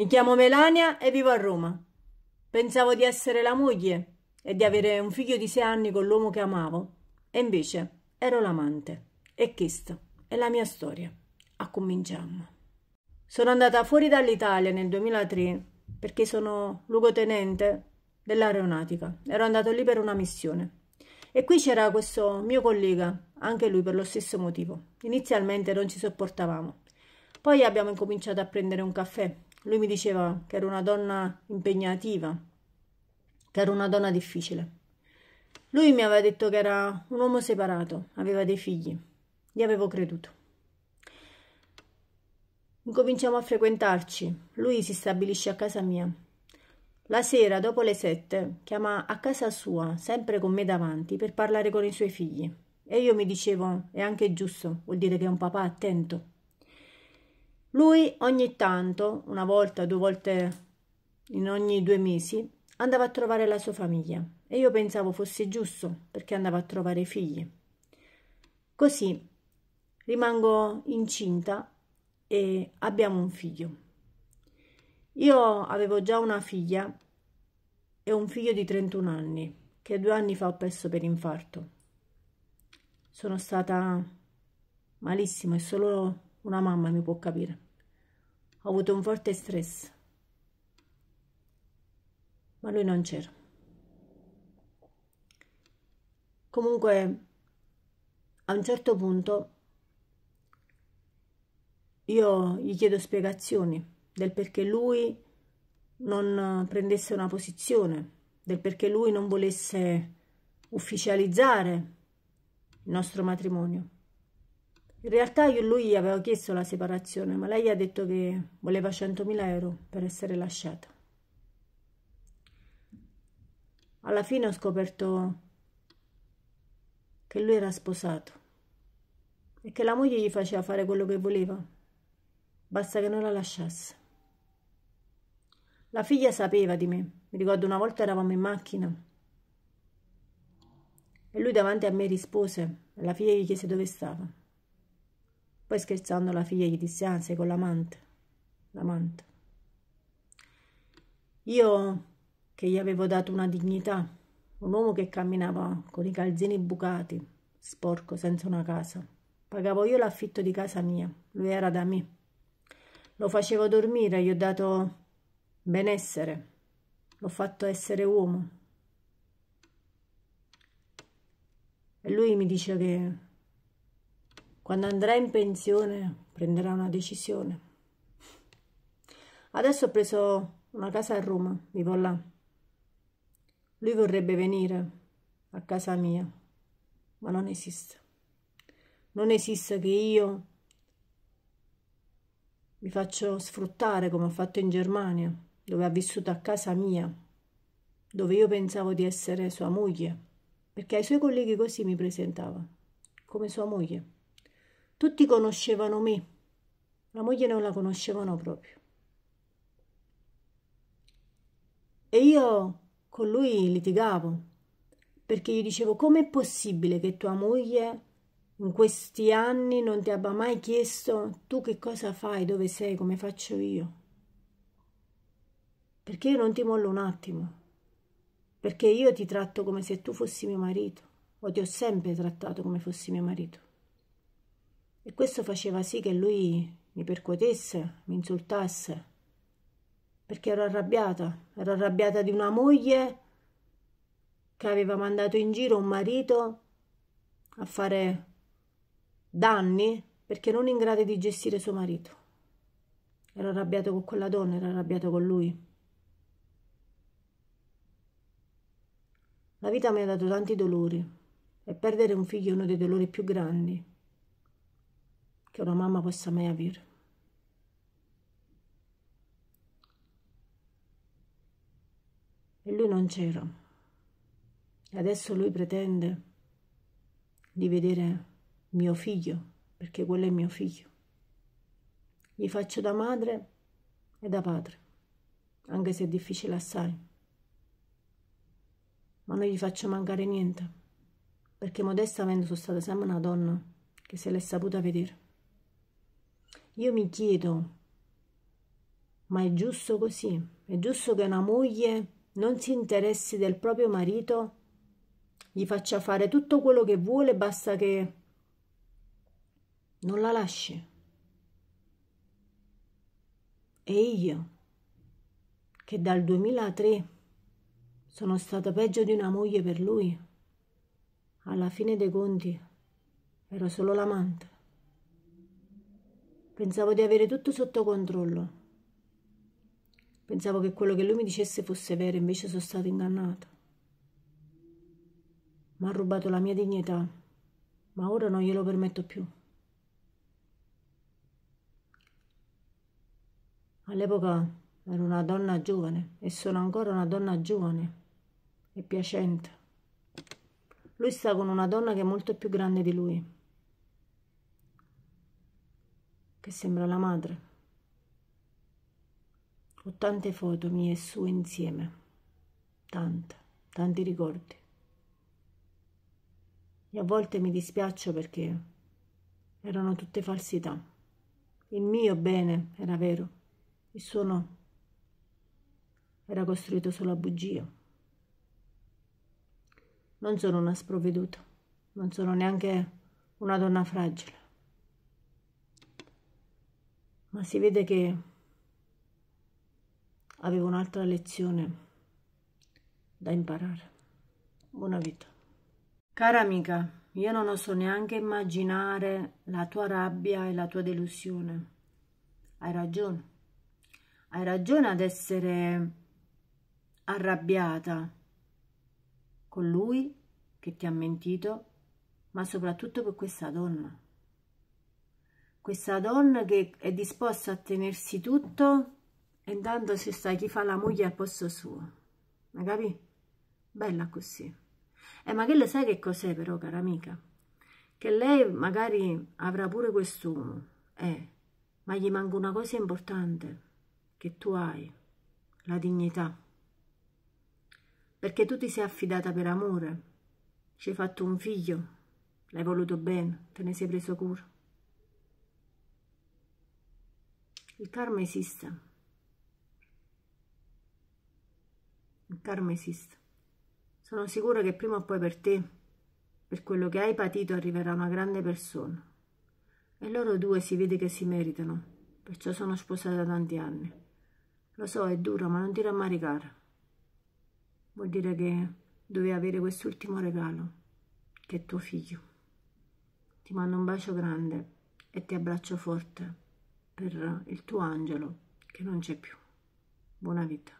Mi chiamo Melania e vivo a Roma. Pensavo di essere la moglie e di avere un figlio di sei anni con l'uomo che amavo, e invece ero l'amante. E questa è la mia storia. A cominciamo. Sono andata fuori dall'Italia nel 2003 perché sono luogotenente dell'aeronautica. Ero andato lì per una missione. E qui c'era questo mio collega, anche lui per lo stesso motivo. Inizialmente non ci sopportavamo. Poi abbiamo incominciato a prendere un caffè lui mi diceva che era una donna impegnativa, che era una donna difficile. Lui mi aveva detto che era un uomo separato, aveva dei figli. Gli avevo creduto. Incominciamo a frequentarci. Lui si stabilisce a casa mia. La sera, dopo le sette, chiama a casa sua, sempre con me davanti, per parlare con i suoi figli. E io mi dicevo, è anche giusto, vuol dire che è un papà attento. Lui ogni tanto, una volta, due volte in ogni due mesi, andava a trovare la sua famiglia e io pensavo fosse giusto perché andava a trovare i figli. Così rimango incinta e abbiamo un figlio. Io avevo già una figlia e un figlio di 31 anni che due anni fa ho perso per infarto. Sono stata malissimo e solo una mamma mi può capire. Ho avuto un forte stress, ma lui non c'era. Comunque, a un certo punto, io gli chiedo spiegazioni del perché lui non prendesse una posizione, del perché lui non volesse ufficializzare il nostro matrimonio. In realtà io, lui aveva chiesto la separazione, ma lei ha detto che voleva 100.000 euro per essere lasciata. Alla fine ho scoperto che lui era sposato e che la moglie gli faceva fare quello che voleva, basta che non la lasciasse. La figlia sapeva di me, mi ricordo una volta eravamo in macchina e lui davanti a me rispose e la figlia gli chiese dove stava. Poi scherzando la figlia gli disse, ah, sei con l'amante, l'amante. Io che gli avevo dato una dignità, un uomo che camminava con i calzini bucati, sporco, senza una casa. Pagavo io l'affitto di casa mia, lui era da me. Lo facevo dormire, gli ho dato benessere, l'ho fatto essere uomo. E lui mi dice che quando andrà in pensione prenderà una decisione. Adesso ho preso una casa a Roma, vivo là. Lui vorrebbe venire a casa mia, ma non esiste. Non esiste che io mi faccio sfruttare come ho fatto in Germania, dove ha vissuto a casa mia, dove io pensavo di essere sua moglie, perché ai suoi colleghi così mi presentava, come sua moglie. Tutti conoscevano me, la moglie non la conoscevano proprio. E io con lui litigavo, perché gli dicevo com'è possibile che tua moglie in questi anni non ti abbia mai chiesto tu che cosa fai, dove sei, come faccio io. Perché io non ti mollo un attimo, perché io ti tratto come se tu fossi mio marito, o ti ho sempre trattato come fossi mio marito. E questo faceva sì che lui mi percuotesse, mi insultasse, perché ero arrabbiata, ero arrabbiata di una moglie che aveva mandato in giro un marito a fare danni perché non in grado di gestire suo marito. Ero arrabbiato con quella donna, ero arrabbiato con lui. La vita mi ha dato tanti dolori e perdere un figlio è uno dei dolori più grandi che una mamma possa mai avere. E lui non c'era. E adesso lui pretende di vedere mio figlio, perché quello è mio figlio. Gli faccio da madre e da padre, anche se è difficile assai. Ma non gli faccio mancare niente, perché modestamente sono stata sempre una donna che se l'è saputa vedere. Io mi chiedo, ma è giusto così? È giusto che una moglie non si interessi del proprio marito? Gli faccia fare tutto quello che vuole, basta che non la lasci. E io, che dal 2003 sono stata peggio di una moglie per lui, alla fine dei conti ero solo l'amante. Pensavo di avere tutto sotto controllo. Pensavo che quello che lui mi dicesse fosse vero, invece sono stato ingannato. Mi ha rubato la mia dignità, ma ora non glielo permetto più. All'epoca ero una donna giovane e sono ancora una donna giovane e piacente. Lui sta con una donna che è molto più grande di lui che sembra la madre. Ho tante foto mie e sue insieme, tante, tanti ricordi. E a volte mi dispiaccio perché erano tutte falsità. Il mio bene era vero, il suo no. Era costruito sulla bugia. Non sono una sprovveduta, non sono neanche una donna fragile ma si vede che avevo un'altra lezione da imparare. Buona vita. Cara amica, io non oso neanche immaginare la tua rabbia e la tua delusione. Hai ragione. Hai ragione ad essere arrabbiata con lui che ti ha mentito, ma soprattutto per questa donna questa donna che è disposta a tenersi tutto e dando se sta chi fa la moglie al posto suo ma capi? bella così eh ma che le sai che cos'è però cara amica che lei magari avrà pure quest'uomo eh ma gli manca una cosa importante che tu hai la dignità perché tu ti sei affidata per amore ci hai fatto un figlio l'hai voluto bene te ne sei preso cura Il karma esiste. Il karma esiste. Sono sicura che prima o poi per te, per quello che hai patito, arriverà una grande persona. E loro due si vede che si meritano, perciò sono sposata da tanti anni. Lo so, è duro, ma non ti rammaricare. Vuol dire che dovevi avere quest'ultimo regalo, che è tuo figlio. Ti mando un bacio grande e ti abbraccio forte per il tuo angelo che non c'è più. Buona vita.